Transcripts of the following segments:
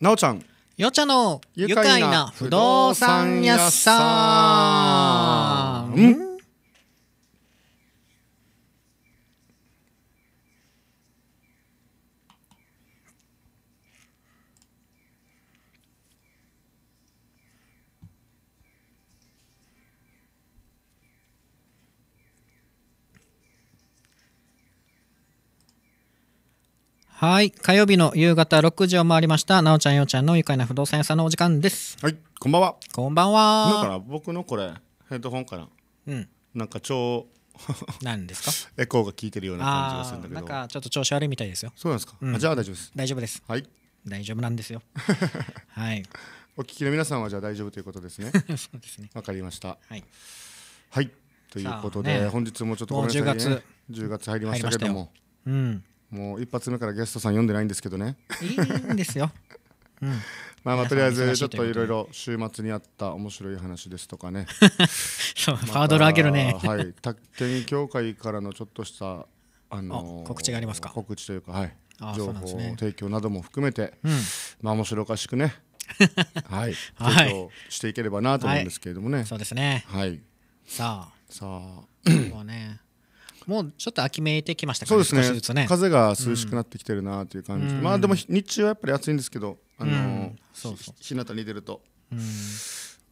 なおちゃんよちゃの愉快な不動産屋さんはい。火曜日の夕方六時を回りました。なおちゃん、ようちゃんの愉快な不動産屋さんのお時間です。はい。こんばんは。こんばんは。今から僕のこれ、ヘッドホンから。うん。なんか超、んですかエコーが効いてるような感じがするんだけど。なんかちょっと調子悪いみたいですよ。そうなんですか。うん、じゃあ大丈夫です。大丈夫です。はい。大丈夫なんですよ。はい。お聞きの皆さんはじゃあ大丈夫ということですね。そうですね。わかりました。はい。はい。ということで、ね、本日もちょっとごめんなさい、ね、月。10月入りましたけども。うん。もう一発目からゲストさん読んでないんですけどねいいんですよ、うん、まあまあとりあえずちょっといろいろ週末にあった面白い話ですとかね そうハードル上げるねはい宅建協会からのちょっとしたあのー、告知がありますか告知というかはい情報提供なども含めて、うん、まあ面白おかしくね はい、提供していければなと思うんですけれどもね、はい、そうですねはいさあさあもうねもうちょっと秋めいてきましたかね、そうですね、ね、風が涼しくなってきてるなという感じ、うん、まあでも日中はやっぱり暑いんですけど、あのー、そうそう日向に出ると、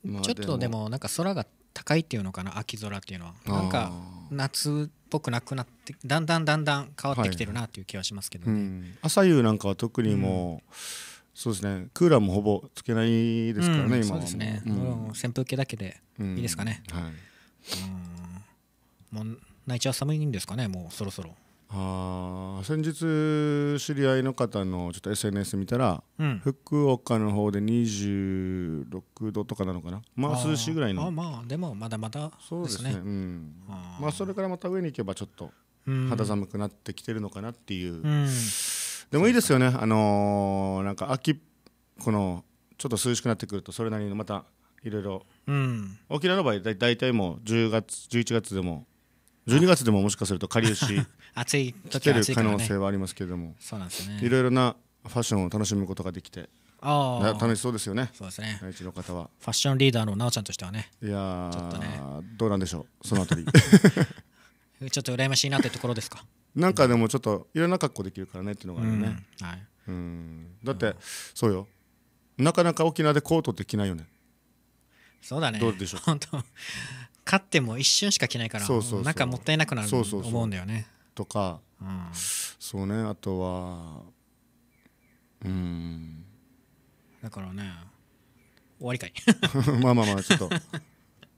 まあ、ちょっとでもなんか空が高いっていうのかな秋空っていうのはなんか夏っぽくなくなってだんだんだんだん変わってきてるなっていう気はしますけどね、はいうん、朝夕なんかは特にもう、そうですねクーラーもほぼつけないですからね、うん、今そうですね、うん、扇風機だけでいいですかね、はい、うんもう泣いちゃう寒いんですかねもうそろそろあ先日知り合いの方のちょっと SNS 見たら、うん、福岡の方で26度とかなのかなまあ涼しいぐらいのあまあでもまだまだ、ね、そうですね、うん、あまあそれからまた上に行けばちょっと肌寒くなってきてるのかなっていう、うん、でもいいですよねあのー、なんか秋このちょっと涼しくなってくるとそれなりのまたいろいろ、うん、沖縄の場合大体もう10月11月でも12月でももしかするとかりゆし 暑い時はる可能性はありますけれども、そうなんですねいろいろなファッションを楽しむことができてあ楽しそうですよね。そうですね。内地の方は。ファッションリーダーのなおちゃんとしてはね。いやどうなんでしょう。そのあたり。ちょっと羨ましいなってところですか。なんかでもちょっといろんな格好できるからねっていうのがあるね。はい。うん。だってそうよ。なかなか沖縄でコートって着ないよね。そうだね。どうでしょう。本当。勝っても一瞬しか着ないからそうそうなんかもったいなくなると思うんだよねとか、うん、そうねあとはうんだからね終わりかい まあまあまあちょっと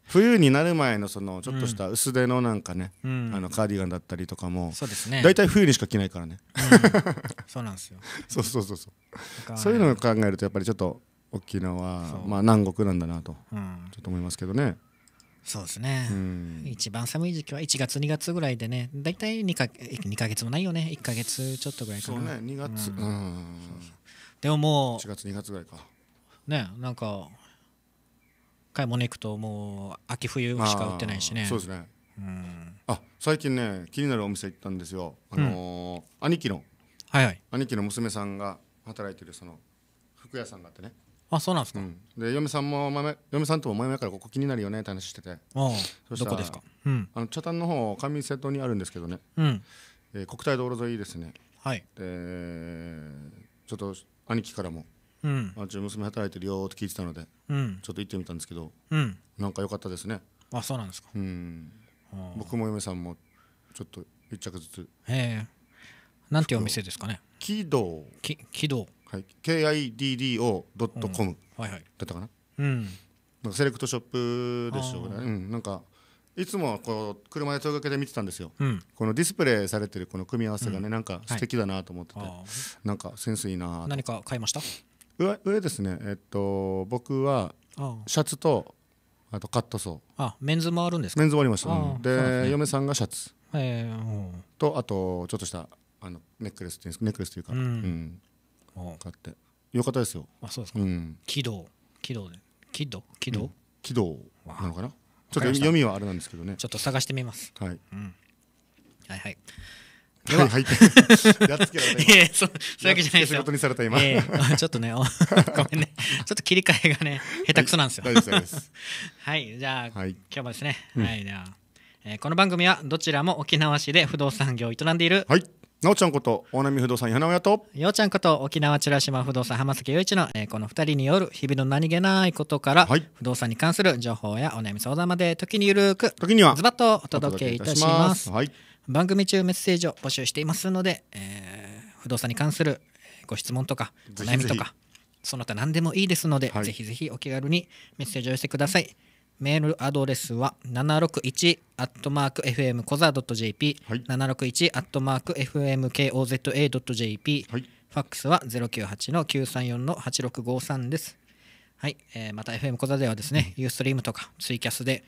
冬になる前のそのちょっとした薄手のなんかね、うん、あのカーディガンだったりとかもそうですね大体冬にしか着ないからね、うん、そうなんですよ そうそうそうそう、ね、そういうのを考えるとやっぱりちょっと沖縄まあ南国なんだなと、うん、ちょっと思いますけどねそうですね、うん、一番寒い時期は1月2月ぐらいでね大体2か ,2 か月もないよね1か月ちょっとぐらいかなそうね2月、うん、でももう1月2月ぐらいかねなんか買い物行くともう秋冬しか売ってないしねそうですね、うん、あ最近ね気になるお店行ったんですよ、あのー、兄貴の、はいはい、兄貴の娘さんが働いてるその服屋さんがあってねあそうなんですか、うん、で嫁さんも嫁さんとも前々からここ気になるよねって話しててそどこですか、うん、あの茶谷の方上瀬戸にあるんですけどね、うん、えー、国体道路沿いですねはいでちょっと兄貴からもうん、あっち娘働いてるよって聞いてたので、うん、ちょっと行ってみたんですけど、うん、なんか良かったですねあそうなんですかうん僕も嫁さんもちょっと一着ずつへえなんていうお店ですかね喜怒喜怒はい、KIDDO.com だったかな、うん、なんかセレクトショップでしょうね、うん、なんかいつもこう車で問いけて見てたんですよ、うん、このディスプレイされてるこの組み合わせがね、うん、なんか素敵だなと思ってて、はい、なんかセンスいいな何か買いました上上ですねえっと僕はシャツとあとカットソーあメンズもあるんですメンズもありました、うん、で、ね、嫁さんがシャツ、えー、とあとちょっとしたあのネックレスっていうんですかネックレスというか、うん、うん買ってよかったですよあそうですか、軌道軌道で軌道軌道、軌道なのかなちょっと読みはあれなんですけどねちょっと探してみますはい、はいはいはいはい。やっつけられた。いや、そう、いうわけじゃないですよ。ちょっとね、ごめんね。ちょっと切り替えがね、下手くそなんですよ。大丈夫です。はい、じゃあ、はい、今日もですね。はい、じゃこの番組はどちらも沖縄市で不動産業を営んでいる。はい。なおちゃんこと大波不動産柳親とようちゃんこと沖縄美ら島不動産浜崎陽一の、えーこの2人による日々の何気ないことから、はい不動産に関する情報やお悩み相談まで時にゆるく時にはズバッとお届けいたしますはい、番組中メッセージを募集していますので、えー不動産に関するご質問とかおぜひぜ悩ひみとかその他何でもいいですので、はいぜひぜひお気軽にメッセージを寄せてくださいメールアドレスは761アットマーク FM コザドット JP、はい、761アットマーク FMKOZA ドット JP、はい、ファックスは098の934の8653です。はい、えー、また FM コザではですね、ユーストリームとかツイキャスで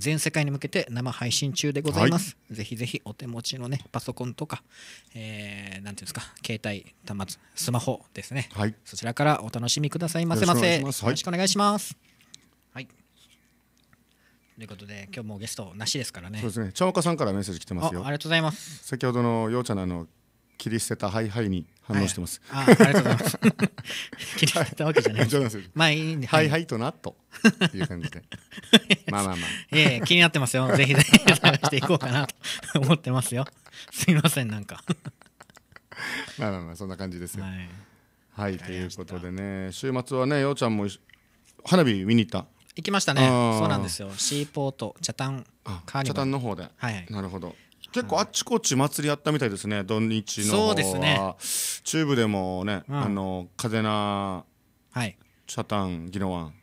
全世界に向けて生配信中でございます。はい、ぜひぜひお手持ちのね、パソコンとか、えー、なんていうんですか、携帯端末、スマホですね。はい、そちらからお楽しみくださいませませ。よろしくお願いします。はいということで今日もゲストなしですからねそうですね茶岡さんからメッセージ来てますよありがとうございます先ほどのようちゃんの切り捨てたハイハイに反応してます、はい、あありがとうございます 切り捨てたわけじゃないまあいいんでハイハイとなという感じで まあまあまあえや気になってますよ ぜひぜひ探していこうかなと思ってますよすいませんなんかまあまあまあそんな感じですよはい、はい、ということでね週末はねようちゃんも花火見に行った行きましたねそうなんですよシーポートチャタンカーニバルチャタンの方で、はい、なるほど結構あちこち祭りやったみたいですね土日のそうですね中部でもね、うん、あの風なはいチャタン宜野湾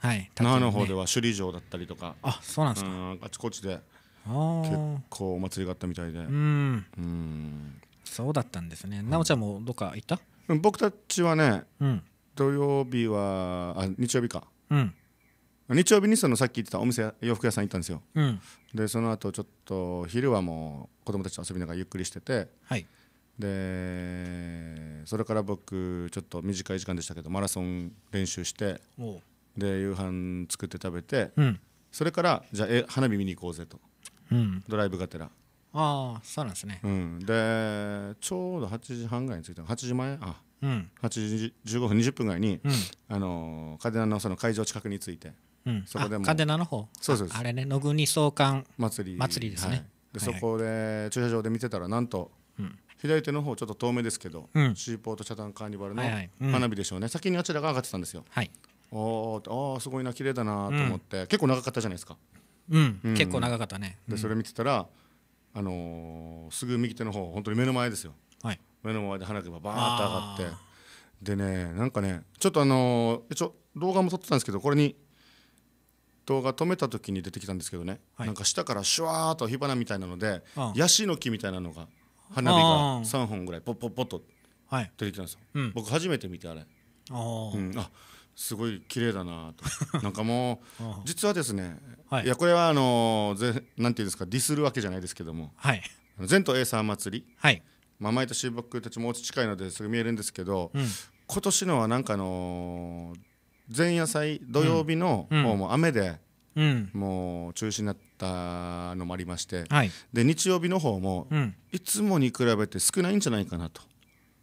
はい那覇、ね、の方では首里城だったりとかあそうなんですかあちこちで結構お祭りがあったみたいでうんうんそうだったんですね奈緒、ちゃんもどっか行った僕たちはね、うん、土曜日はあ日曜日か、うん、日曜日にそのさっき言ってたお店洋服屋さん行ったんですよ、うん、でその後ちょっと昼はもう子供たちと遊びながらゆっくりしてて、はい、でそれから僕ちょっと短い時間でしたけどマラソン練習してで夕飯作って食べて、うん、それからじゃあえ花火見に行こうぜと、うん、ドライブがてらああそうなんですね、うん、でちょうど8時半ぐらいに着いた8時前あ、うん、8時15分20分ぐらいに、うん、あのー、カのその会場近くに着いてうん、そこでもカデナの方そうそうあれね野国総監祭り祭りですね、はい、でそこで駐車場で見てたらなんと、うん左手の方ちょっと遠目ですけど、うん、シーポートチャカーニバルの花火でしょうね、はいはいうん、先にあちらが上がってたんですよ、はい、おあすごいな綺麗だなと思って、うん、結構長かったじゃないですか、うん、うん、結構長かったねでそれ見てたら、あのー、すぐ右手の方本当に目の前ですよ、はい、目の前で花火がバーッと上がってでねなんかねちょっとあのー、一応動画も撮ってたんですけどこれに動画止めた時に出てきたんですけどね、はい、なんか下からシュワーと火花みたいなので、うん、ヤシの木みたいなのが花火が3本ぐらいポッポッポッと出てきたんですよ、はいうん、僕初めて見てあれあ,、うん、あすごい綺麗だなと なんかもう実はですね、はい、いやこれはあのー、ぜなんていうんですかディスるわけじゃないですけども、はい、前途エーサー祭り、はいまあ、毎年僕たちもお家近いのですぐ見えるんですけど、うん、今年のはなんかあのー前夜祭土曜日の、うもう雨で、もう中止になったのもありまして、はい、で日曜日の方も、ういつもに比べて少ないんじゃないかなと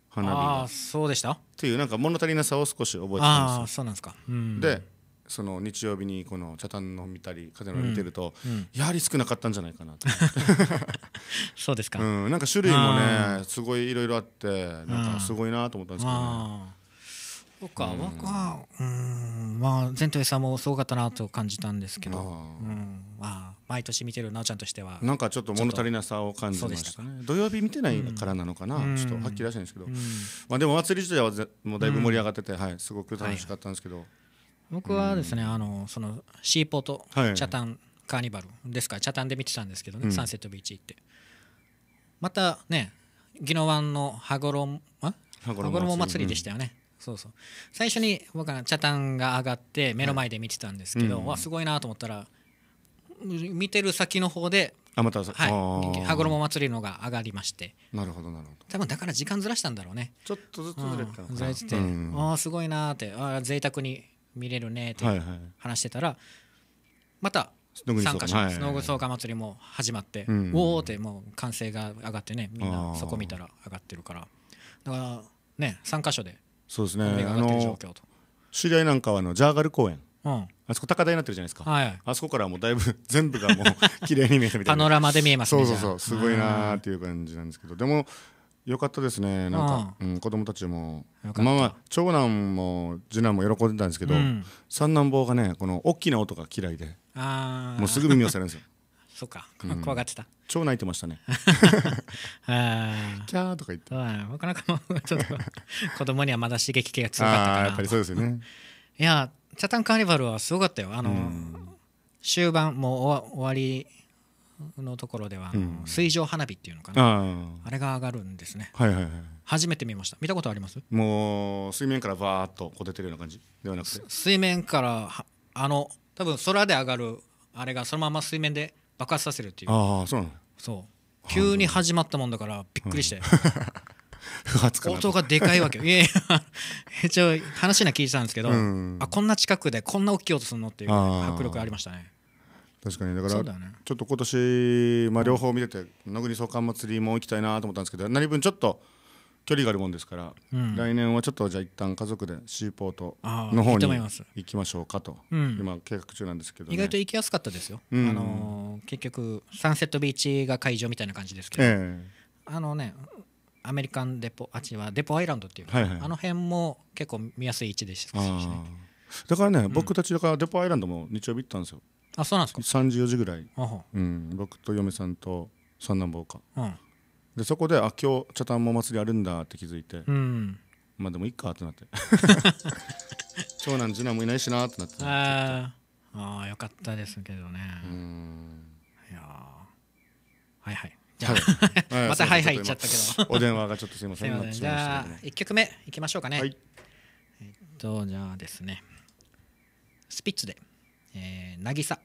花火があそうでしたっていうなんか物足りなさを少し覚えてたんですそうなんですか、でその日曜日にこの茶炭の見たり風の見てると、やはり少なかったんじゃないかなと そうですか、うん、なんか種類もねすごいいろいろあってなんかすごいなと思ったんですけどねうは僕はうんまあ前途さんもすごかったなと感じたんですけど、うんまあ、毎年見てる奈緒ちゃんとしてはなんかちょっと物足りなさを感じましたね土曜日見てないからなのかな、うん、ちょっとはっきり出したんですけど、うん、まあ、でも祭り自体はもうだいぶ盛り上がってて、うん、はい、すごく楽しかったんですけど、はい、僕はですね、あのそのシーポート、はい、チャタンカーニバルですからチャタンで見てたんですけどね、サンセットビーチ行ってまたね宜野湾の羽衣羽衣祭りでしたよね、そうそう最初に僕は茶炭が上がって目の前で見てたんですけど、はい、わすごいなと思ったら見てる先の方でまたはい羽衣祭りのが上がりましてなるほどなるほど多分だから時間ずらしたんだろうねちょっとずつずれてたずれてて、うん、ああすごいなーってああ贅沢に見れるねって話してたら、はいはい、また参加者、はい、スノーグ祭りも始まって、うん、おおってもう歓声が上がってねみんなそこ見たら上がってるからだからね3か所でそうですねあの知り合いなんかはあのジャーガル公園、うん、あそこ高台になってるじゃないですか、はい、あそこからもうだいぶ 全部がもう 綺麗に見えるみたいなパノラマで見えますねそうそうそうすごいなーっていう感じなんですけどでもよかったですねなんか、うん、子供たちもまあまあ長男も次男も喜んでたんですけど、うん、三男坊がねこの大きな音が嫌いでもうすぐ耳をされるんですよそうか、うん、怖がってた超泣いてましたねは キャーとか言ってなかなかもうちょっと子供にはまだ刺激系が強かったからやっぱりそうですよねいやチャタンカーニバルはすごかったよあの、うん、終盤もう終わりのところでは、うん、水上花火っていうのかなあれが上がるんですね、はいはいはい、初めて見ました見たことありますもう水面からバーっとこう出てるような感じではなくて水面からあの多分空で上がるあれがそのまま水面で爆発させるっていうああそうなのそう急に始まったもんだからびっくりして、うん、不発音がでかいわけ いやいや一応話な聞いてたんですけど、うん、あこんな近くでこんな大きい音するのっていう迫力ありましたね確かにだから、ね、ちょっと今年、まあ、両方見てて野国総監祭りも行きたいなと思ったんですけど何分ちょっと距離があるもんですから、うん、来年はちょっとじゃあ一旦家族でシーポートの方に行きましょうかと、うん、今計画中なんですけど、ね、意外と行きやすかったですよ、うん、あのー、結局サンセットビーチが会場みたいな感じですけど、えー、あのねアメリカンデポあっちはデポアイランドっていう、はいはい、あの辺も結構見やすい位置でしたし、だからね、僕たちだからデポアイランドも日曜日行ったんですよあそうなんですか34時ぐらい、うん、僕と嫁さんと三男坊か、うん、でそこであ今日茶炭も祭りあるんだって気づいて、うん、まあでもいいかってなって長男次男もいないしなってなってああよかったですけどねいやはいはいじゃあ、はい、またはいはい言っちゃったけどお電話がちょっとすいませんじゃあ1曲目いきましょうかね、はい、えっとじゃあですねスピッツで「えー、渚」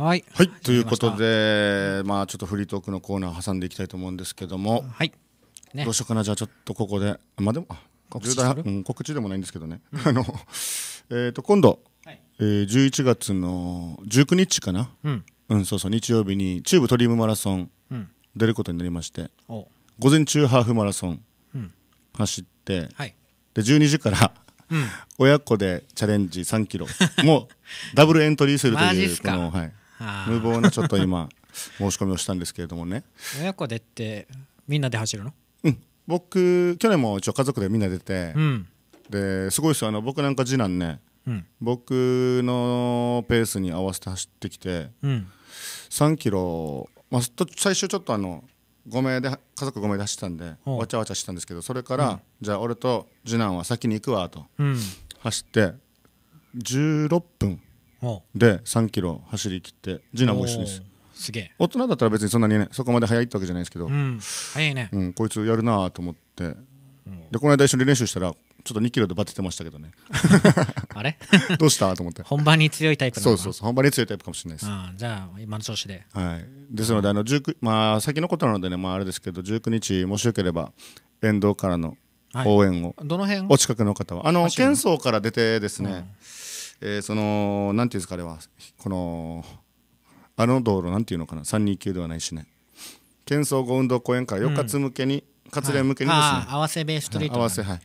はい、はい、ということでまあちょっとフリートークのコーナー挟んでいきたいと思うんですけども、はいね、どうしようかなじゃあちょっとここでまあでも告知,、うん、告知でもないんですけどね、うん、あのえっ、ー、と今度、はい、えー、11月の19日かな、うん、うん、そうそう日曜日に中部トリームマラソン出ることになりまして、午前中ハーフマラソン走って、はい、で12時から親子でチャレンジ3キロもうダブルエントリーするというこの、はい、無謀なちょっと今申し込みをしたんですけれどもね親子でってみんなで走るのうん僕去年も一応家族でみんな出て、うん、ですごいですよあの僕なんか次男ね、うん、僕のペースに合わせて走ってきて、うん、3キロ、まあ、最初ちょっとあの5名で家族5名で走ってたんでわちゃわちゃしてたんですけどそれから、うん、じゃあ俺と次男は先に行くわと、走って16分で3キロ走り切って次男も一緒にすすげえ大人だったら別にそんなにねそこまで速いってわけじゃないですけど、うん、早いね、うん、こいつやるなと思って、でこの間一緒に練習したらちょっと2キロでバテてましたけどね あれ どうしたと思って本番に強いタイプそうそうそう本番に強いタイプかもしれないですあじゃあ今の調子ではいですのであの19、まあ、先のことなのでね、まあ、あれですけど19日もしよければ沿道からの応援を、はい、どの辺お近くの方はあの県層から出てですね、うんえー、そのなんていうんですかあれはこのあの道路なんていうのかな329ではないしね喧騒合運動講演会ら4日向けに、うん、活連向けにですね、はい、合わせメストリート、合わせは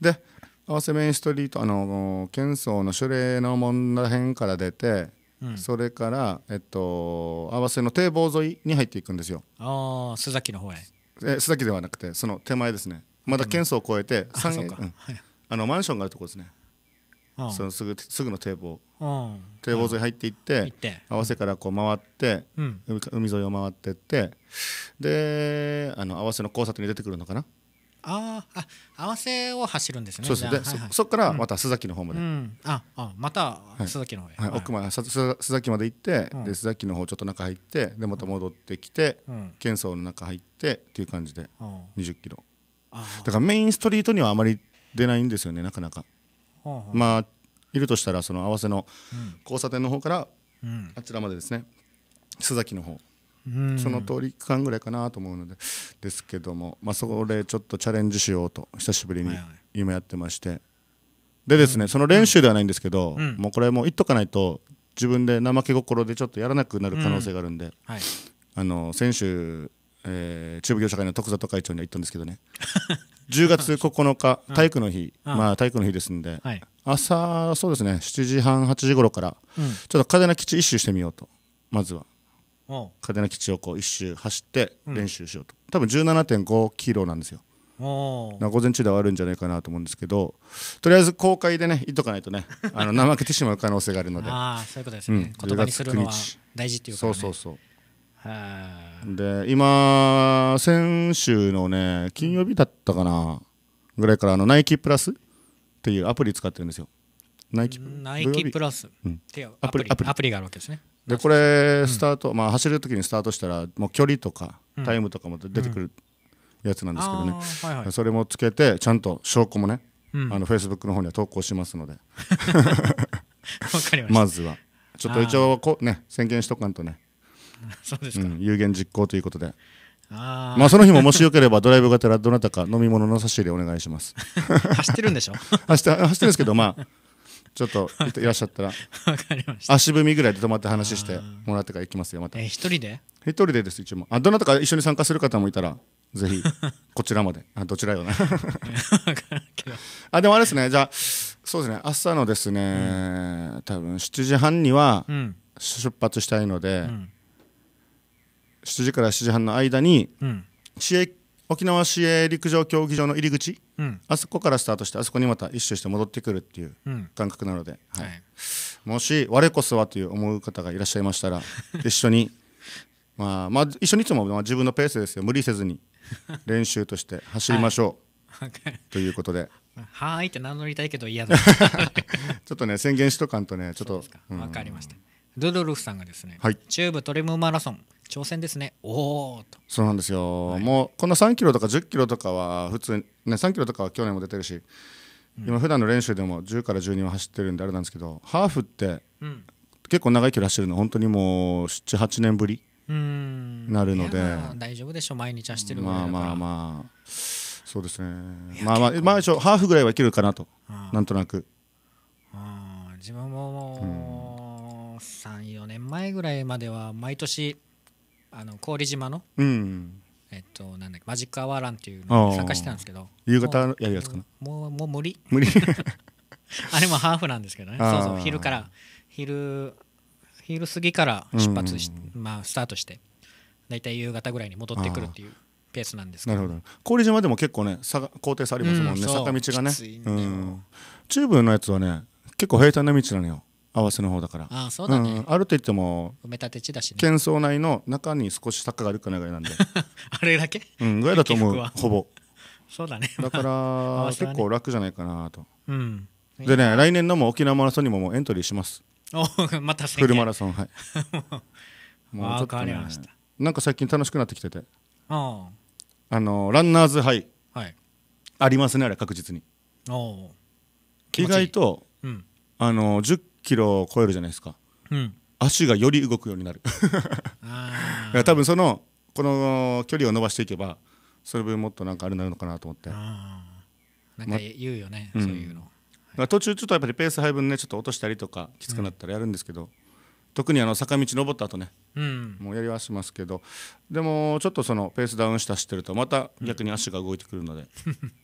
で合わせストリートあの県総の書類の門ら辺から出て、うん、それからえっと合わせの堤防沿いに入っていくんですよああ須崎の方へえ須崎ではなくてその手前ですねまだ県総を越えて、うん、あ,、うん、あのマンションがあるところですねそのすぐすぐの堤防堤防沿い入っていって合わせからこう回って、海沿いを回ってってであの合わせの交差点に出てくるのかなああ合わせを走るんですねそうですね、はいはい、そこからまた須崎の方まで、うんうん、ああまた須崎の方へ、はい、はい、奥まで須崎まで行って、うん、で須崎の方ちょっと中入ってでまた戻ってきて、うん、県層の中入ってっていう感じで2 0キロだからメインストリートにはあまり出ないんですよねなかなかまあいるとしたらその合わせの交差点の方からあちらまでですね須崎の方その通り区間ぐらいかなと思うのでですけどもまあそでちょっとチャレンジしようと久しぶりに今やってましてでですねその練習ではないんですけどもうこれもういっとかないと自分で怠け心でちょっとやらなくなる可能性があるんであの先週え中部業者会の徳里会長には言ったんですけどね 10月9日、体育の日、まあ、体育の日ですんで、朝、そうですね、7時半、8時頃から、ちょっと嘉手納基地一周してみようと、まずは。嘉手納基地をこう一周走って練習しようと、多分17.5キロなんですよ。な午前中ではあるんじゃないかなと思うんですけどとりあえず公開でねいっとかないとねあの 怠けてしまう可能性があるのでああそういうことですね、うん、言葉にするのは大事っていうか、ね、そうそうそうで今先週のね金曜日だったかなぐらいからあのナイキプラスっていうアプリ使ってるんですよナイキプラス、うアプリアプリがあるわけですねでこれスタート、うん、まあ走る時にスタートしたらもう距離とかタイムとかも出てくるやつなんですけどね、はいはい、それもつけてちゃんと証拠もね、あのフェイスブックの方には投稿しますので まずはちょっと一応こね宣言しとかんとね そうですか、うん、有言実行ということであまあその日ももしよければドライブがてらどなたか飲み物の差し入れお願いします 走ってるんでしょ 走って走ってるんですけどまあちょっといらっしゃったら足踏みぐらいで止まって話してもらってから行きますよまた一人で一人でです一応あどなたか一緒に参加する方もいたらぜひこちらまであどちらよなあでもあれですねじゃあそうですね朝のですね、うん、多分7時半には出発したいので、うん7時から7時半の間に、うん、市沖縄市営陸上競技場の入り口、うん、あそこからスタートしてあそこにまた一周して戻ってくるっていう感覚なので、はい、はい、もし我こそはという思う方がいらっしゃいましたら 一緒に、まあまあ、一緒にいつも、まあ、自分のペースですよ無理せずに 練習として走りましょう、はい、ということで。はいって名乗りたいけど嫌だちょっとね宣言しとかんとねちょっと分かりました、ドゥドルフさんがですね、はい、中部トリムマラソン挑戦ですねおおそうなんですよ、はい、もうこの3キロとか10キロとかは普通ね3キロとかは去年も出てるし、うん、今普段の練習でも10から12は走ってるんであれなんですけどハーフって、結構長い距離走るの本当にもう78年ぶりなるので大丈夫でしょ毎日走ってるまあまあまあそうですねまあまあまあ一応ハーフぐらいはいけるかなとなんとなく自分ももう34年前ぐらいまでは毎年あの郡島の、うん、えっとなんだっけマジックアワーランっていうのに参加してたんですけど夕方やるやつかなもうもう無理無理あれもハーフなんですけどねそうそう昼から昼昼過ぎから出発し、うん、まあ、スタートして大体夕方ぐらいに戻ってくるっていうペースなんですけどなるほど郡島でも結構ね高低差ありますもんね、うん、坂道がね、ね、うん、チューブのやつはね結構平坦な道なのよ合わせの方だからああそうだね、うん、あると言っても埋め立て地だし、ね、県内の中に少し坂があるかなぐらいなんで あれだけうんぐらいだと思う ほぼそうだねだから、ね、結構楽じゃないかなとうんでね来年のも沖縄マラソンにももうエントリーしますお またフルマラソンはいもうちょっと、ね、なんか最近楽しくなってきててあのランナーズハイ、はい、ありますねあれ確実に意外と、うん、あの1 0キロを超えるじゃないですか、うん、足がより動くようになる 多分そのこの距離を伸ばしていけばそれ分もっとなんかあれになるのかなと思ってなんか言うよね、ま、そういうの、うん、途中ちょっとやっぱりペース配分ねちょっと落としたりとかきつくなったらやるんですけど、うん、特にあの坂道登った後ね、うん、もうやりはしますけどでもちょっとそのペースダウンした走ってるとまた逆に足が動いてくるので、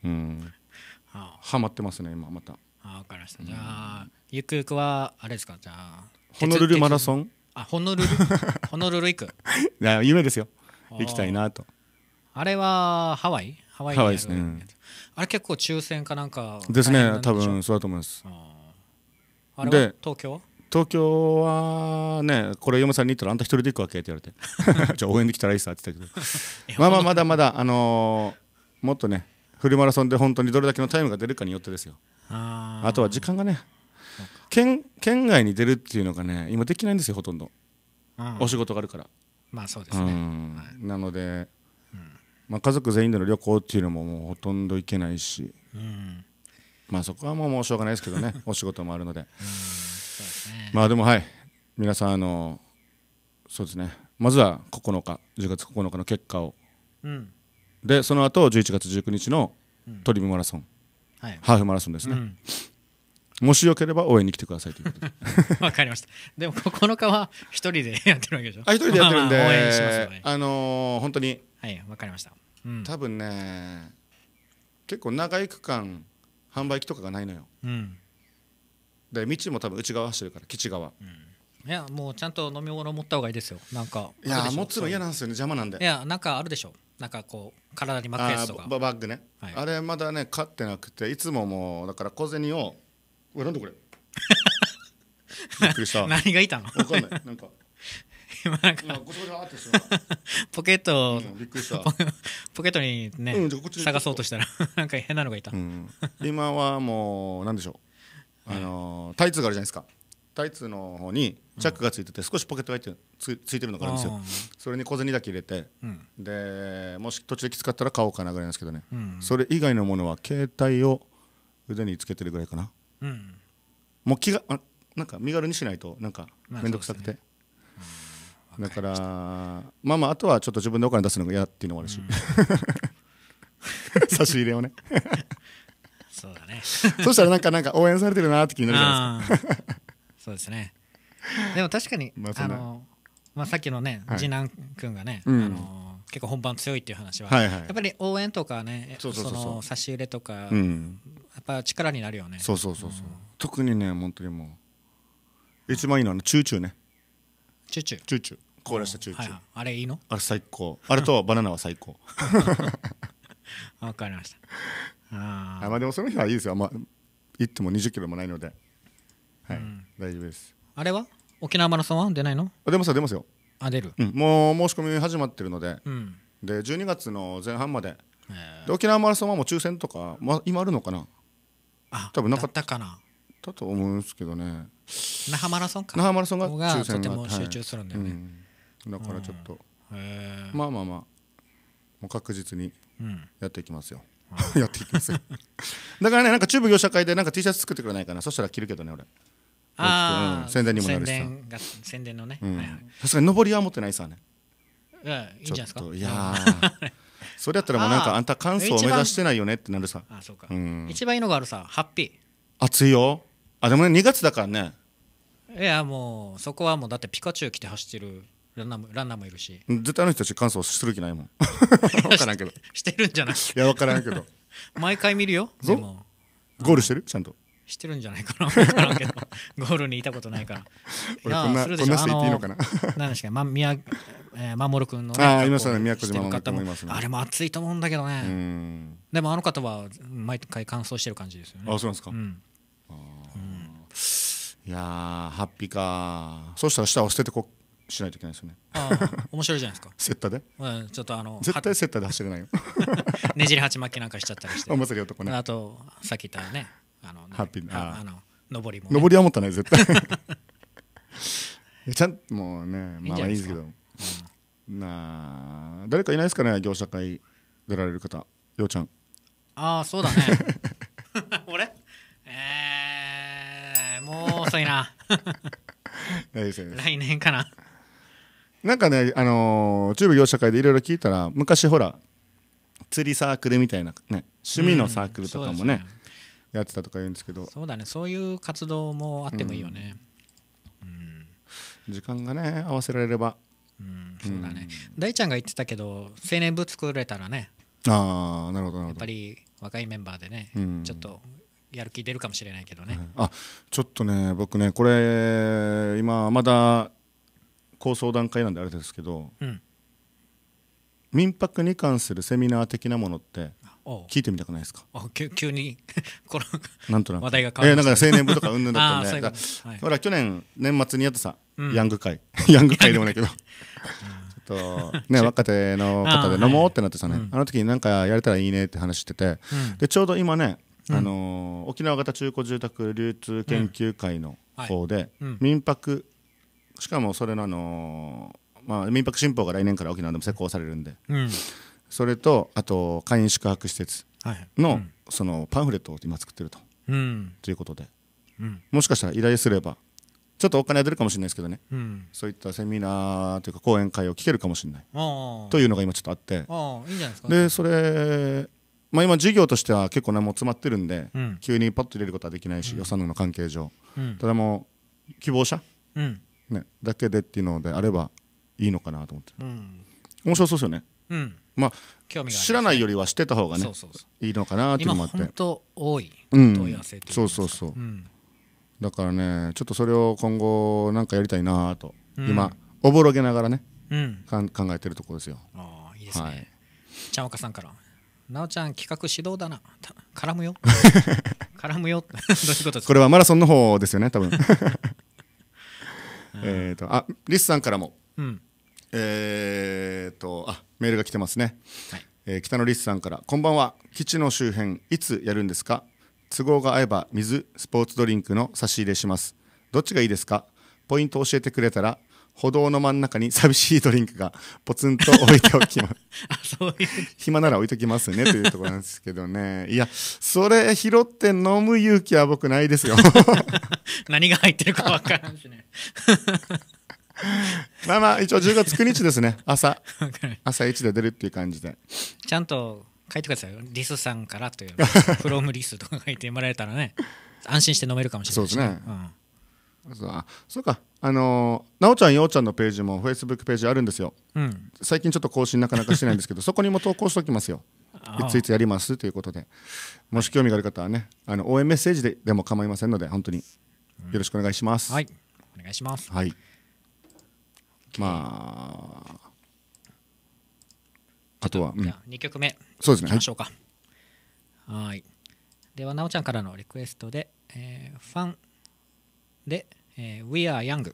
うん、はまってますね今またあ分かりましたじゃあゆくゆくはあれですかじゃあホノルルマラソンあホノルル ホノルル行くいや夢ですよ行きたいなとあれはハワイハワイハワイですね、うん、あれ結構抽選かなんかですね多分そうだと思いますあれは東京東京はねこれ嫁さんに言ったらあんた一人で行くわけって言われて じゃあ応援できたらいいさって言ったけど まあまあまだまだあのー、もっとねフルマラソンで本当にどれだけのタイムが出るかによってですよああとは時間がね県県外に出るっていうのがね今できないんですよほとんど、うん、お仕事があるからまあそうですね、うん、なので、うん、まあ、家族全員での旅行っていうのももうほとんど行けないし、まあそこはもうもうしょうがないですけどね お仕事もあるので、ね、まあでもはい皆さんあのそうですねまずは9日10月9日の結果を、でその後11月19日のトリムマラソン、はい、ハーフマラソンですね、うん、もしよければ応援に来てくださいということで わかりましたでも9日は一人でやってるわけでしょあ一人でやってるんで、まあ、応援します、ね、あのー、本当にはいわかりました、うん、多分ね結構長い区間販売機とかがないのよ、うん、で道も多分内側走るから基地側、いやもうちゃんと飲み物持った方がいいですよなんかいや持つの嫌なんですよね邪魔なんでいやなんかあるでしょなんかこう体に巻くやつとかババッグね、はい、あれまだね買ってなくていつももうだから小銭をうわなんでこれ びっくりした何がいたのわかんないなんか今 なんかゴシゴシってしポケット、うん、びっくりしたポケットにね、うん、探そうとしたらなんか変なのがいた、うん、今はもうなんでしょうあのタイツがあるじゃないですかタイツの方にチャックがついてて少しポケットが入ってつついてるのがあるんですよそれに小銭だけ入れて、うん、でもし途中できつかったら買おうかなぐらいなんですけどね、うん、それ以外のものは携帯を腕につけてるぐらいかな、うん、もう気があなんか身軽にしないとなんか面倒くさくて、まあね、だからまあまああとはちょっと自分でお金出すのが嫌っていうのもあるし、差し入れをね そうだね そしたらなんかなんか応援されてるなって気になるじゃないですかそうですねでも確かに、まあ、あのまあ、さっきのね、はい、次男君がね、うん、あの結構本番強いっていう話は、はいはい、やっぱり応援とかねその差し入れとか、うん、やっぱ力になるよねそうそうそうそう、うん、特にね本当にもう一番いいのはチューチューねチューチューチューチュー凍らしたチューチュー、はいはい、あれいいのあれ最高あれと バナナは最高わかりましたあまあでもその日はいいですよ、まあ、行っても2 0キロもないのではい、大丈夫ですあれは沖縄マラソンは出ないのあ出ますよ出ますよ、あ出るうん、もう申し込み始まってるのでうんで12月の前半までえーで沖縄マラソンはもう抽選とか、ま、今あるのかなあ多分なかったたかなだと思うんですけどね那覇マラソンか那覇マラソンが抽選とても集中するんだよね、うん、だからちょっと、まあまあまあもう確実にやっていきますよ やっていきますよだからねなんか中部業者会でなんか T シャツ作ってくれないかなそしたら着るけどね俺宣伝にもなるしさ宣伝のねさすがに上りは持ってないさねうんいいんじゃないですかいや それやったらもうなんかあんた感想を目指してないよねってなるさあそうか、うん、一番いいのがあるさハッピー暑いよあでもね2月だからねいやもうそこはもうだってピカチュウ着て走ってるランナーもランナーもいるし絶対あの人たち乾燥する気ないもん分 からんけどしてるんじゃないいや分からんけど毎回見るよゴールしてるちゃんとしてるんじゃないかなゴールにいたことないから 俺こんなこんな人言ていいのかな 何ですか、ま、宮、えー、守君の、ね、ああいましたね宮古島守君あれも熱いと思うんだけどねでもあの方は毎回乾燥してる感じですよねあそうなんですか、うんいやハッピーかそうしたら下を捨ててこしないといけないですよねああ面白いじゃないですか セッタで、うん、ちょっとあの絶対セッタで走れないよねじり鉢巻きなんかしちゃったりしてお祭り男ねあとさっき言ったねあのハッピーああの上りも、ね、上りは持ったね絶対 ちゃんもうねまあいいですけど、なあ、誰かいないですかね業者会出られる方ようちゃんああそうだね 俺えー、もう遅いな 来年かななんかねあのー、中部業者会でいろいろ聞いたら昔ほら釣りサークルみたいな、ね、趣味のサークルとかもね、うんやってたとか言うんですけどそうだねそういう活動もあってもいいよね、うん、うん、時間がね合わせられればうんそうだね、大ちゃんが言ってたけど青年部作れたらねああなるほどなるほどやっぱり若いメンバーでね、うん、ちょっとやる気出るかもしれないけどね、はい、あちょっとね僕ねこれ今まだ構想段階なんであれですけど、うん、民泊に関するセミナー的なものって聞いてみたくないですか急に このなんとなく話題が変わえー、なんか青年部とかうんぬんだったんではい、ほら去年年末にやってさ、うん、ヤング会 ヤング会でもないけど ちょっとね若手の方で飲もうってなってさね、はい、あの時になんかやれたらいいねって話してて、うん、でちょうど今ね、あのーうん、沖縄型中古住宅流通研究会の方で、はい、民泊しかもそれのあのー、まあ、民泊新報が来年から沖縄でも施行されるんで、それとあと会員宿泊施設の,、そのパンフレットを今作ってると,、うん、ということで、うん、もしかしたら依頼すればちょっとお金出るかもしれないですけどね、うん、そういったセミナーというか講演会を聞けるかもしれないというのが今ちょっとあっていいんじゃないですか、ね、でそれ、まあ、今事業としては結構何も詰まってるんで、うん、急にパッと入れることはできないし、うん、予算の関係上、ただもう希望者、ね、だけでっていうのであればいいのかなと思って、面白そうですよね、まあ興味が、ね、知らないよりはしてた方がねいいのかなっていうのもあって今本当多い問い合わせ、うん、そうそうそう、うん、だからねちょっとそれを今後なんかやりたいなと、うん、今おぼろげながらね、うん、かん考えてるところですよああいいですね、はい、ちゃんおかさんから「なおちゃん企画指導だな絡むよ絡むよ」どういうことこれはマラソンの方ですよね多分 えっとあリスさんからも、うんえー、っとあメールが来てますね、はい、えー、北野リスさんからこんばんは基地の周辺いつやるんですか都合が合えば水スポーツドリンクの差し入れしますどっちがいいですかポイント教えてくれたら歩道の真ん中に寂しいドリンクがポツンと置いておきます そういう暇なら置いときますねというところなんですけどねいやそれ拾って飲む勇気は僕ないですよ 何が入ってるか分からんしね まあまあ、一応10月9日ですね。朝。朝1で出るっていう感じで。ちゃんと書いてください。リスさんからという。フロムリスとか書いてもらえたらね、安心して飲めるかもしれない、ね、そうですね。うん、そうそうか、あのー、なおちゃん、ようちゃんのページも、フェイスブックページあるんですよ、うん、最近ちょっと更新なかなかしてないんですけど、そこにも投稿しておきますよ、いついつやりますということで、もし興味がある方はね、あの応援メッセージででも構いませんので、本当によろしくお願いします。うん、はい、お願いします、はいまああとは、うん、2曲目そうですねいきましょうかはいではなおちゃんからのリクエストで、えー、ファンで、えー、We Are Young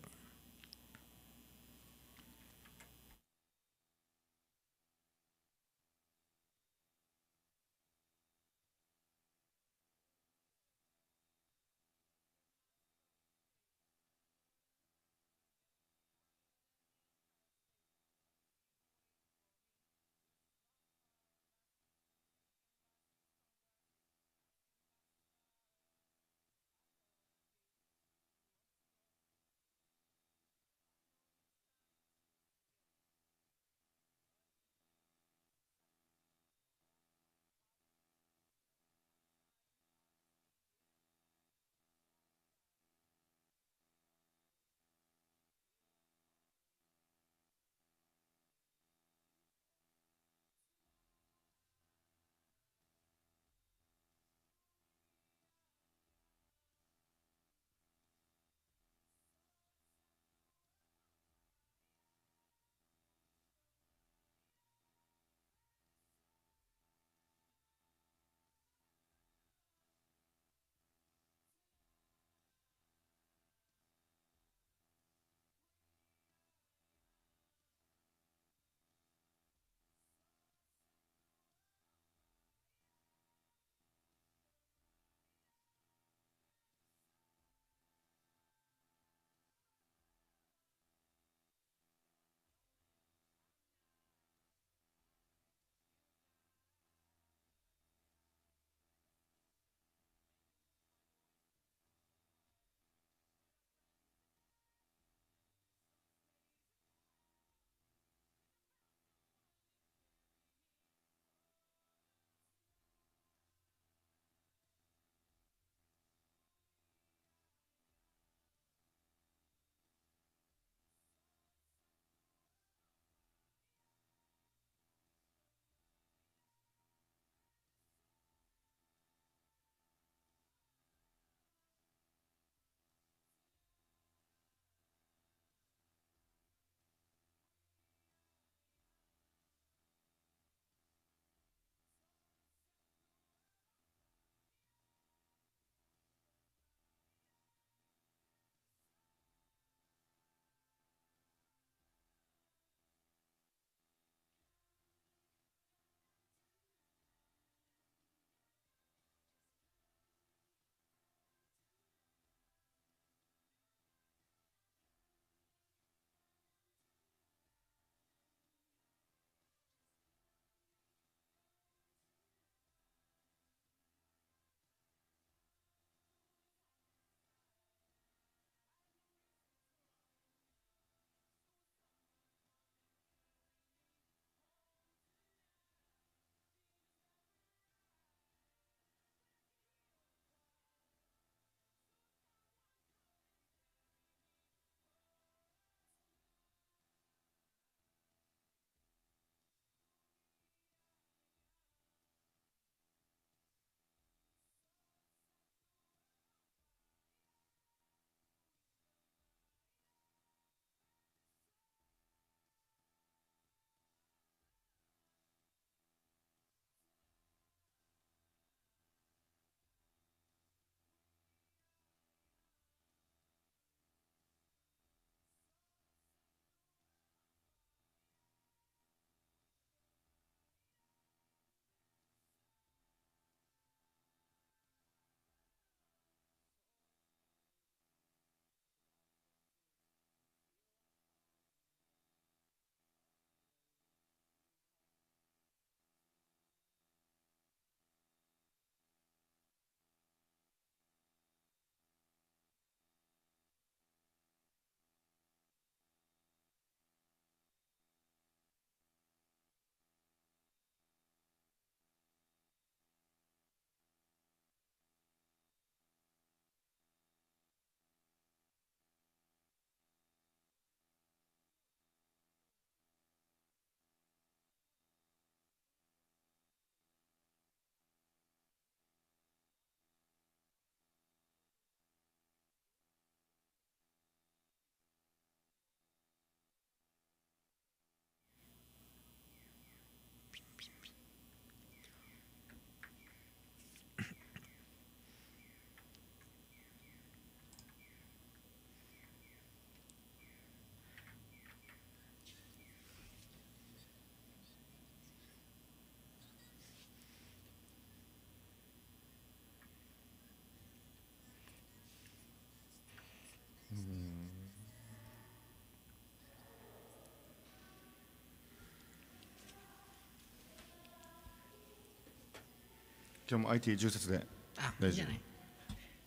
今日も IT 重説であいいじゃない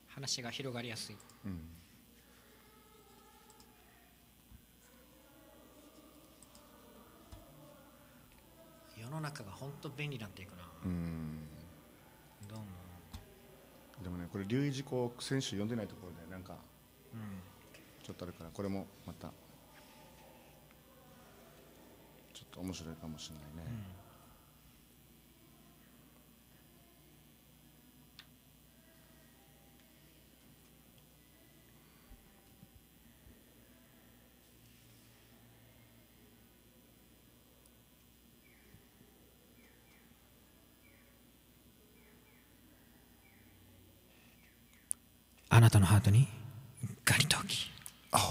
話が広がりやすい、うん、世の中が本当便利になっていくなうんどうもでもねこれ留意事項選手読んでないところでなんか、うん、ちょっとあるからこれもまたちょっと面白いかもしれないね、うん あなたのハートにガリトキは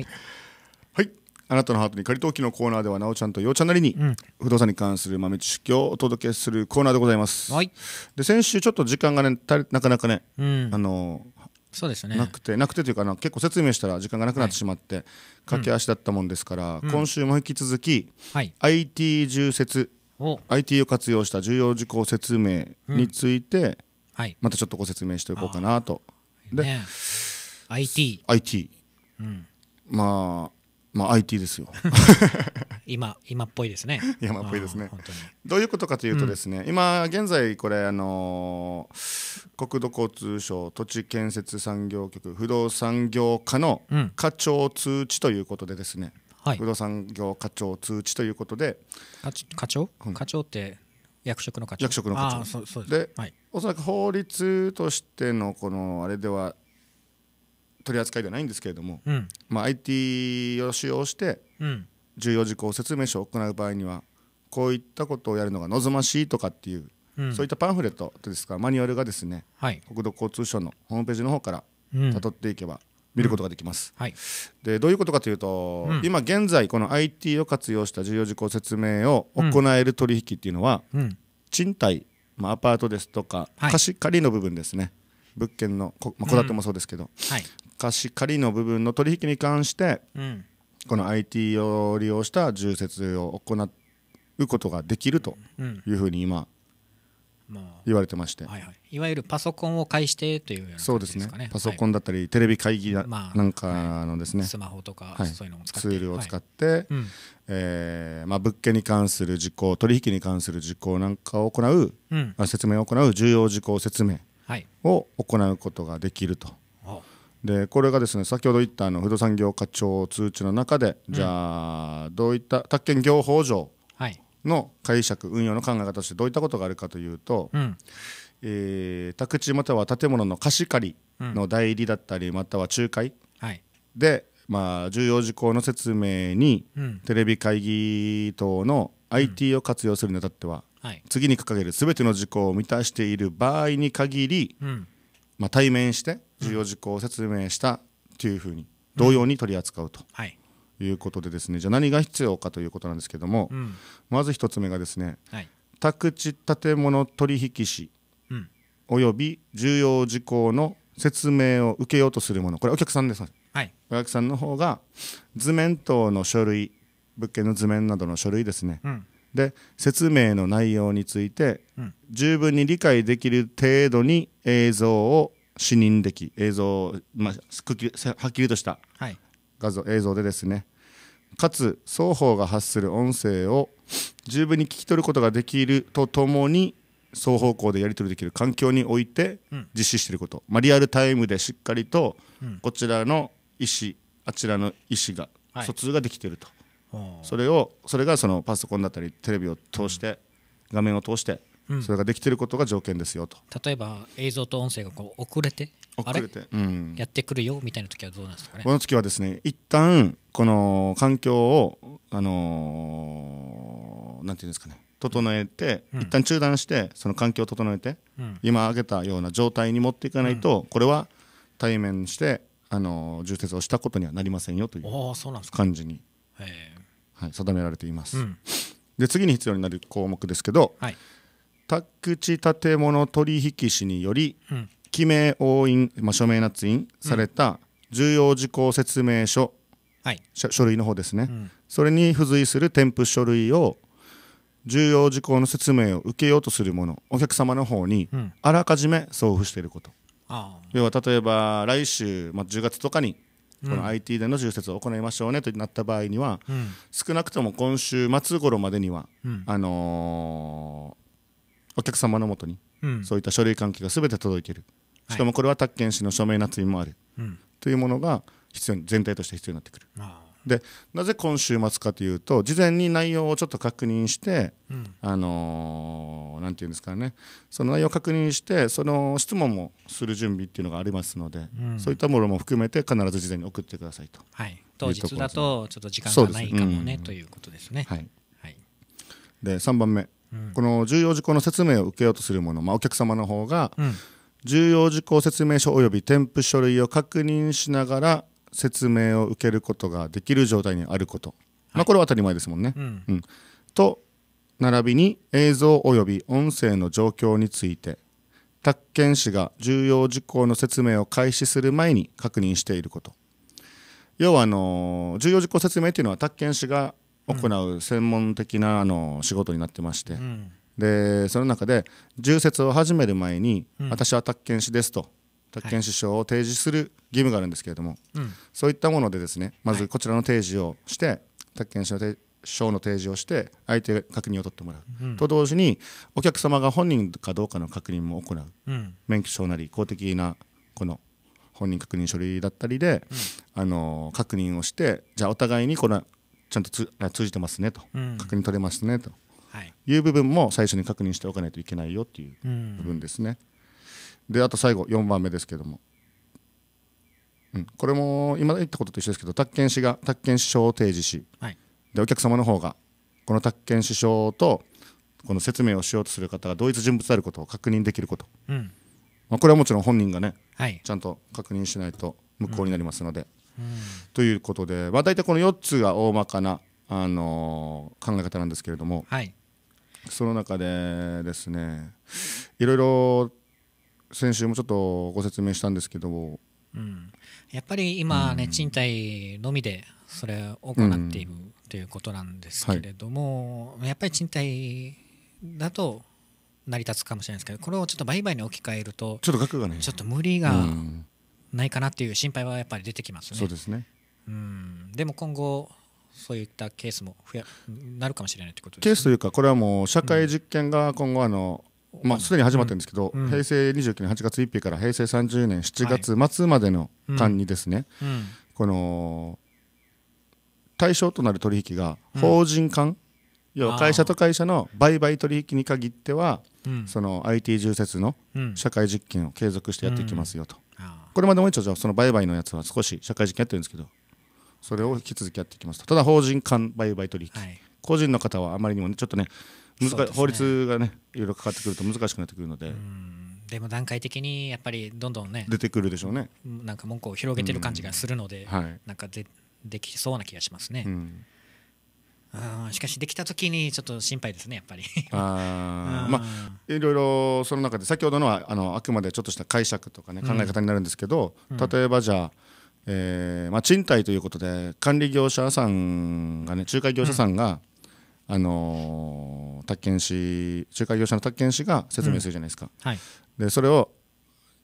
いはいあなたのハートに仮登記のコーナーではなおちゃんとようちゃんなりに、うん不動産に関する豆知識をお届けするコーナーでございます、はいで先週ちょっと時間がねたなかなかね、うんあのそうですねなくてなくてというかな結構説明したら時間がなくなってしまって、駆け足だったもんですから、今週も引き続き、はい IT 重説 IT を活用した重要事項説明について、はい、またちょっとご説明しておこうかなと。で、ね、IT。IT、うん、まあまあ IT ですよ 今今っぽいですね今っぽいですねどういうことかというとですね、うん、今現在これあのー、国土交通省土地建設産業局不動産業課の課長通知ということでですね、うんはい、不動産業課長通知ということで課長、うん、課長って役職の課長役職の課長でで、はい、おそらく法律としてのこのあれでは取り扱いではないんですけれども、うん、まあ、IT を使用して重要事項説明書を行う場合にはこういったことをやるのが望ましいとかっていう、うん、そういったパンフレットですかマニュアルがですね、はい、国土交通省のホームページの方からたどっていけば、見ることができます。はい、でどういうことかというと、うん、今現在この IT を活用した重要事項説明を行える取引っていうのは、うん、賃貸、まあ、アパートですとか、はい、貸し借りの部分ですね物件の戸、まあ、建てもそうですけど、はい、貸し借りの部分の取引に関して、この IT を利用した重説を行うことができるというふうに今、言われてまして、はいはい、いわゆるパソコンを介してというような、ね、そうですねパソコンだったり、テレビ会議なんかのですね、まあはい、スマホとか、そういうの使って、はい、ツールを使って、はい、えー、まあ、物件に関する事項取引に関する事項なんかを行う、うん、説明を行う重要事項説明を行うことができると。でこれがですね先ほど言ったあの不動産業課長通知の中で、じゃあどういった宅建業法上の解釈運用の考え方としてどういったことがあるかというと、うん、えー、宅地または建物の貸し借りの代理だったり、または仲介で、はい、まあ、重要事項の説明に、テレビ会議等の IT を活用するにあたっては、はい、次に掲げる全ての事項を満たしている場合に限り、うん、まあ、対面して重要事項を説明したというふうに同様に取り扱うと、うんはい、いうことでですねじゃあ何が必要かということなんですけども、うん、まず1つ目がですね、はい、宅地建物取引士、および重要事項の説明を受けようとするものこれお客さんです、はい、お客さんの方が図面等の書類物件の図面などの書類ですね、うん、で説明の内容について、十分に理解できる程度に映像を視認でき映像を、まあ、はっきりとした、はい、画像映像でですねかつ双方が発する音声を十分に聞き取ることができるとともに双方向でやり取りできる環境において実施していること、まあ、リアルタイムでしっかりとこちらの意思あちらの意思が疎通ができていると、それをそれがそのパソコンだったりテレビを通して、画面を通してそれができてることが条件ですよと、うん、例えば映像と音声がこう遅れて遅れて、うん、やってくるよみたいな時はどうなんですかねこの時はですね一旦この環境をあのー、なんていうんですかね整えて、うん、一旦中断してその環境を整えて、うん、今挙げたような状態に持っていかないと、これは対面してあの充説をしたことにはなりませんよという感じに、はい、定められています、で次に必要になる項目ですけど、はい宅地建物取引士により、うん、記名押印、まあ、署名捺印された重要事項説明書、書類の方ですね、うん、それに付随する添付書類を重要事項の説明を受けようとするものお客様の方にあらかじめ送付していること、うん、要は例えば来週、まあ、10月とかにこの IT での充説を行いましょうねとなった場合には、少なくとも今週末頃までには、あのーお客様のもとに、うん、そういった書類関係がすべて届いているしかもこれは宅建士の署名なつ印もある、というものが必要全体として必要になってくる。でなぜ今週末かというと事前に内容をちょっと確認して、うん、あのー、なんていうんですかねその内容を確認してその質問もする準備っていうのがありますので、うん、そういったものも含めて必ず事前に送ってくださいと、はい、当日だとちょっと時間がないかもね、うん、ということですね。はい、はい、で3番目この重要事項の説明を受けようとするもの、まあ、お客様の方が、重要事項説明書及び添付書類を確認しながら説明を受けることができる状態にあること、まあ、これは当たり前ですもんね。はい、うん、と並びに映像及び音声の状況について宅建士が重要事項の説明を開始する前に確認していること要はあの重要事項説明というのは宅建士が行う専門的なあの仕事になってまして、うん、でその中で重説を始める前に、うん、私は宅建士ですと宅建師匠を提示する義務があるんですけれども、はい、そういったものでですねまずこちらの提示をして、はい、宅建師の賞の提示をして相手確認を取ってもらう、うん、と同時にお客様が本人かどうかの確認も行う、うん、免許証なり公的なこの本人確認書類だったりで、うん、あの確認をしてじゃあお互いにこのちゃんとつ通じてますねと、うん、確認取れますねと、はい、いう部分も最初に確認しておかないといけないよっていう部分ですね。うん、であと最後4番目ですけども、うん、これも今言ったことと一緒ですけど宅建士が宅建士証を提示し、はい、でお客様の方がこの宅建士証とこの説明をしようとする方が同一人物であることを確認できること、うんまあ、これはもちろん本人がね、はい、ちゃんと確認しないと無効になりますので。ということで、まあ、大体この4つが大まかな、あのー、考え方なんですけれども、はい、その中でですねいろいろ先週もちょっとご説明したんですけども、うん、やっぱり今ね、うん、賃貸のみでそれを行っている、うん、ということなんですけれども、はい、やっぱり賃貸だと成り立つかもしれないですけどこれをちょっと売買に置き換えるとちょっと額がねちょっと無理がないかなっていう心配はやっぱり出てきますね。そうですねうんでも今後そういったケースも増やなるかもしれないっいうことです、ね、ケースというかこれはもう社会実験が今後あの、うん、まあ、すでに始まってるんですけど、うんうん、平成29年8月1日から平成30年7月末までの間にですね、はい、この対象となる取引が法人間、要は会社と会社の売買取引に限っては、その IT 重説の社会実験を継続してやっていきますよと、これまでも一応その売買のやつは少し社会実験やってるんですけどそれを引き続きやっていきますただ法人間売買取引、はい、個人の方はあまりにも、ね、ちょっとね難、ね、法律がねいろいろかかってくると難しくなってくるのででも段階的にやっぱりどんどんね出てくるでしょうねなんか文句を広げてる感じがするので、はい、なんかでできそうな気がしますね、うんしかしできた時にちょっと心配ですねやっぱりあ、まあいろいろその中で先ほどのはあのあくまでちょっとした解釈とかね考え方になるんですけど、うん、例えばじゃあ、えーまあ、賃貸ということで管理業者さんがね仲介業者さんが、うん、あの宅建士仲介業者の宅建士が説明するじゃないですか、はい、でそれを、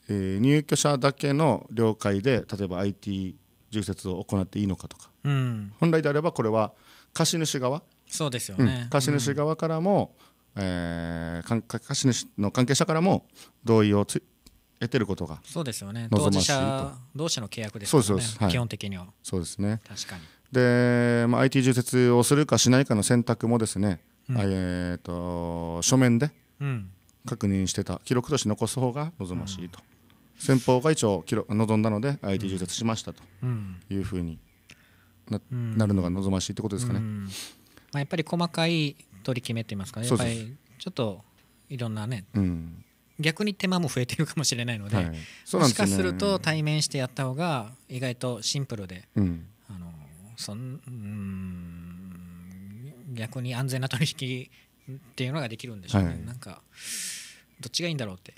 えー、入居者だけの了解で例えば IT 充設を行っていいのかとか、本来であればこれは貸主側そうですよね、うん、貸主側からも、うん、えー、貸主の関係者からも同意をつ得てることがそうですよね当事者同士の契約ですよねそうです基本的にはそうですね確かにで、まあ、IT 充設をするかしないかの選択もですね、うん、えーと、書面で確認してた記録として残す方が望ましいと、うん、先方が一応記録望んだので IT 充設しましたというふうに、んな,、なるのが望ましいってことですかね。まあ、やっぱり細かい取り決めとていますか、ね、やっぱりちょっといろんなね、逆に手間も増えてるかもしれないのではいでね、もしかすると対面してやった方が意外とシンプルで、うん、あのそんうん逆に安全な取引っていうのができるんでしょうね、はい、なんかどっちがいいんだろうって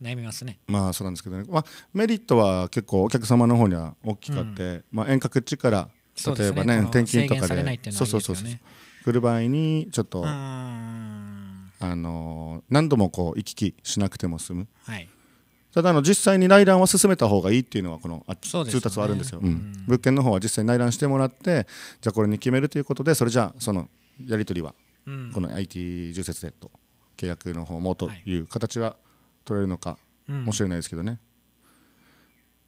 悩みますねまあそうなんですけどね、まあ、メリットは結構お客様の方には大きくて、うん、まあ、遠隔地から例えばね転勤とかで、ね、そうそうそう来る場合にちょっとあの何度もこう行き来しなくても済む、はい、ただの実際に内覧は進めた方がいいっていうのはこの通達はあるんですよ、うん、物件の方は実際内覧してもらってじゃあこれに決めるということでそれじゃあそのやり取りはこの IT 重説でと契約の方もという形は取れるのかもしれないですけどね、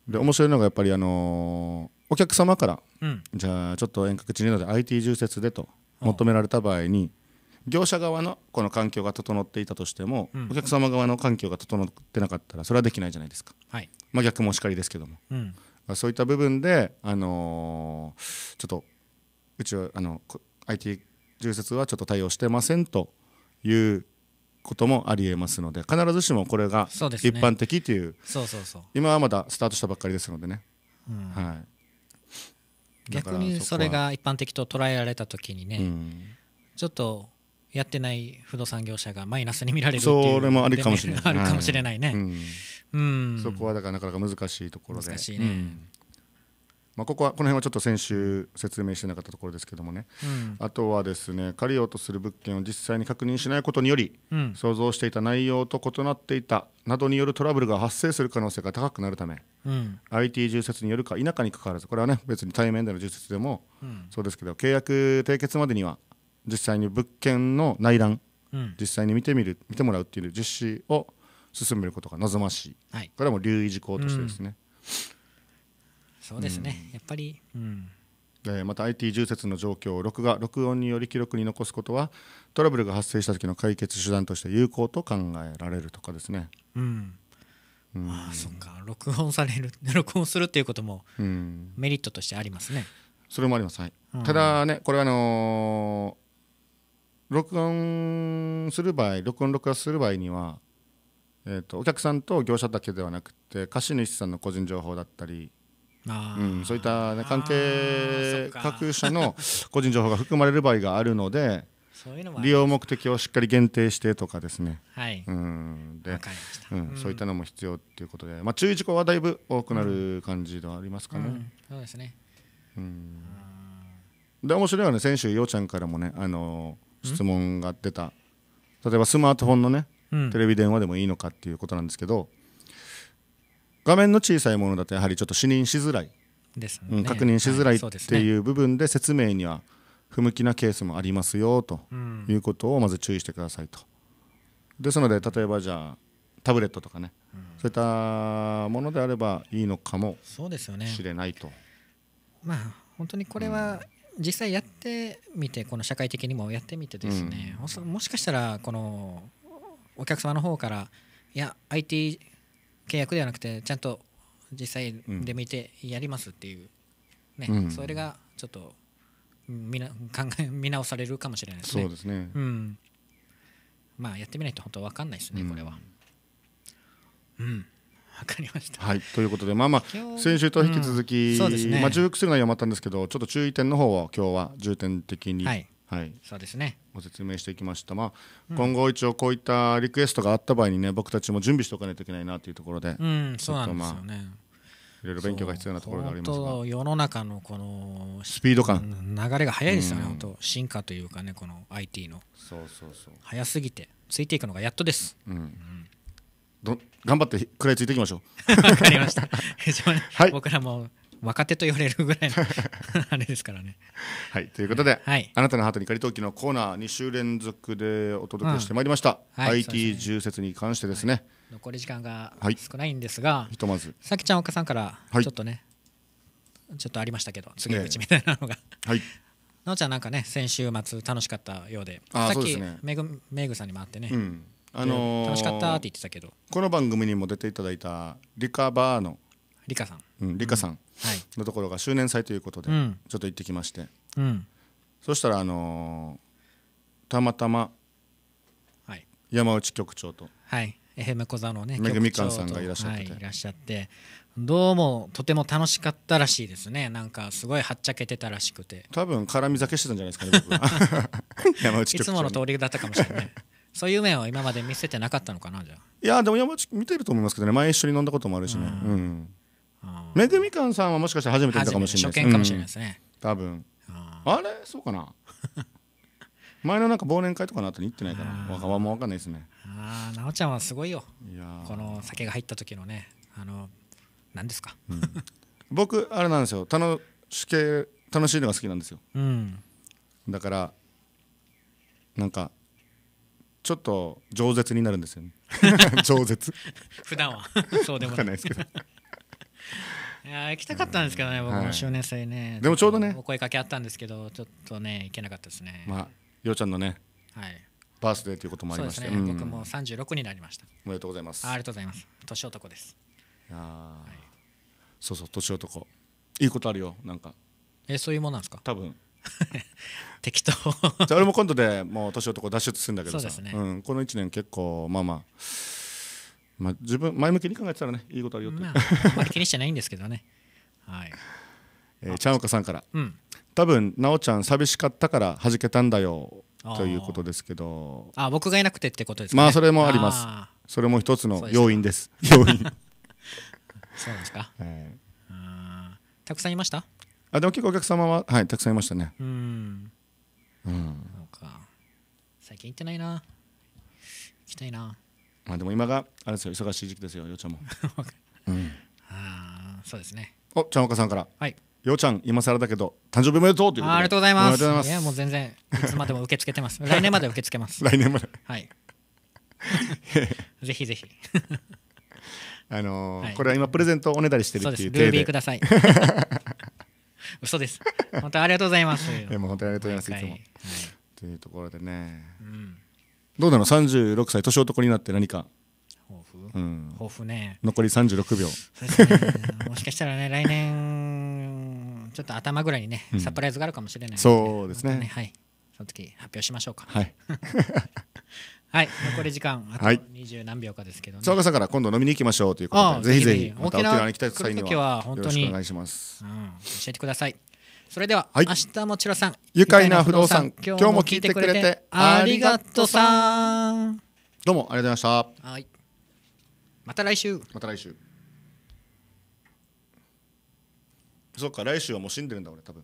で面白いのがやっぱりあのーお客様から、うん、じゃあちょっと遠隔地なので IT 充設でと求められた場合に、業者側のこの環境が整っていたとしても、うん、お客様側の環境が整ってなかったらそれはできないじゃないですか、はい、まあ、逆もしかりですけども、うん、そういった部分で、あのー、ちょっとうちはあの IT 充設はちょっと対応してませんということもありえますので必ずしもこれが一般的という、ね、今はまだスタートしたばっかりですのでね、うん、はい、逆にそれが一般的と捉えられた時にね、うん、ちょっとやってない不動産業者がマイナスに見られるっていうそれもあるかもしれない あるかもしれないね、はい、うん、うん、そこはだからなかなか難しいところで難しいね、うん、まあ、ここはこの辺はちょっと先週説明してなかったところですけどもね、うん、あとはですね借りようとする物件を実際に確認しないことにより、うん、想像していた内容と異なっていたなどによるトラブルが発生する可能性が高くなるため、うん、IT 充設によるか否かにかかわらずこれはね別に対面での充設でもそうですけど、契約締結までには実際に物件の内覧、実際に見てみる見てもらうっていう実施を進めることが望ましい、はい、これはもう留意事項としてですね。そうですね、うん、やっぱり、うん、また IT 重説の状況を録画録音により記録に残すことはトラブルが発生した時の解決手段として有効と考えられるとかですね。うんうん、ああそっか録音される 録音するっていうこともメリットとしてありますね。それもあります、はい、うん、ただねこれはあのー、録音する場合録音録画する場合には、えーとお客さんと業者だけではなくて貸主さんの個人情報だったりうん、そういった、ね、関係各社の個人情報が含まれる場合があるので利用目的をしっかり限定してとかですね、うんでうん、そういったのも必要ということで、まあ、注意事項はだいぶ多くなる感じではありますかね。うん、うん、そうですね、うん、で面白いのはね先週ようちゃんからもね、あの質問が出た例えばスマートフォンのね、テレビ電話でもいいのかっていうことなんですけど、画面の小さいものだとやはりちょっと視認しづらいです、ね、うん、確認しづらいっていう部分で説明には不向きなケースもありますよということをまず注意してくださいと。ですので例えばじゃあタブレットとかね、うん、そういったものであればいいのかもしれないと。まあ本当にこれは、実際やってみてこの社会的にもやってみてですね、うん、もしかしたらこのお客様の方からいや IT 契約ではなくてちゃんと実際で見てやりますっていう、ね、うん、それがちょっと見な 考え見直されるかもしれないですね。そうですね、うん、まあやってみないと本当分かんないですね、これは。うん、うんわかりました。はい、ということで、まあまあ、先週と引き続き、うんね、まあ、重複する内容もあったんですけど、ちょっと注意点の方は今日は重点的に、はい、はい、そうですねご説明していきました、まあ、うん、今後、一応こういったリクエストがあった場合にね僕たちも準備しておかないといけないなというところで、うん、そうなんですよね。いろいろ勉強が必要なところがありますが世の中のこのスピード感流れが速いですよね、うん、本当進化というかねこの IT のそうそうそう早すぎてついていくのがやっとです、うん、うん、ど頑張って食らいついていきましょうわかりました はい、僕らも若手と言われるぐらいの あれですからね。はいということで、はい、あなたのハートに仮り記のコーナー2週連続でお届けしてまいりました、うんはい、IT 充設に関してですね、はい、残り時間が少ないんですが、ひとまずさきちゃん岡さんからちょっとね、ちょっとありましたけど次のうちみたいなのが、えはいなおちゃんなんかね先週末楽しかったようでさっきめぐ、めぐさんにも会ってね、うんあのー、楽しかったって言ってたけどこの番組にも出ていただいたリカバーのりかさん、うん、さんのところが周年祭ということで、ちょっと行ってきまして、うん、そしたらあのー、たまたま山内局長と、はい、えへめこ座のねめぐみかんさんがいらっしゃって、はい、いらっしゃってどうもとても楽しかったらしいですねなんかすごいはっちゃけてたらしくて多分絡み酒してたんじゃないですかね僕は 山内いつもの通りだったかもしれないそういう面を今まで見せてなかったのかなじゃあいやでも山内見てると思いますけどね前一緒に飲んだこともあるしねうん、うんめぐみかんさんはもしかして初めて見たかもしれないですね、多分あれそうかな前のなんか忘年会とかの後に行ってないかなわもわかんないですねああなおちゃんはすごいよこの酒が入った時のねあの何ですか、僕あれなんですよ楽しけ楽しいのが好きなんですよ、だからなんかちょっと饒舌になるんですよね 饒舌普段はそうでもないですけどいや行きたかったんですけどね、僕も周年祭ね、でもちょうどねお声かけあったんですけどちょっとね行けなかったですねまあようちゃんのねはいバースデーということもありまして、ねうん、僕も十六になりましたおめでとうございますありがとうございます年男ですあ、はい、そうそう年男いいことあるよなんかえそういうもんなんですか多分 適当じゃ俺も今度でもう年男脱出するんだけどさ、ねうん、この一年結構まあまあまあ、自分前向きに考えてたらねいいことあるよって、まあ、あまり気にしてないんですけどねはい、えー、ちゃんおかさんから、うん、多分なおちゃん寂しかったからはじけたんだよということですけどあ僕がいなくてってことですか、ね、まあそれもありますそれも一つの要因です要因 そうですか、えー、ーたくさんいましたあでも結構お客様ははいたくさんいましたねうんうん最近行ってないな行きたいなまあでも今があれですよ忙しい時期ですよよちゃんも、うんああそうですねおちゃん岡さんからはいようちゃん今更だけど誕生日おめでとうということであありがとうございますいやもう全然いつまでも受け付けてます 来年まで受け付けます 来年まではいぜひぜひあのーはい、これは今プレゼントおねだりしてるっていうそうですルービーください嘘です本当ありがとうございますでも本当にありがとうございます、いつも、はい、というところでね、うんどうなの36歳年男になって何か豊富、うん、豊富ね残り36秒ねもしかしたらね来年ちょっと頭ぐらいにね、サプライズがあるかもしれないので、そうですね、ね、はいその時発表しましょうかはい はい、残り時間あと二十何秒かですけどね。佐、さんから今度飲みに行きましょうということで、ぜひぜひおた沖縄に来た際にはは本当にお願いします、うん。教えてください。それでは、はい、明日もちらさん愉快な不動産今日も聞いてくれてありがとさんどうもありがとうございましたはいまた来週また来週そっか来週はもう死んでるんだ俺多分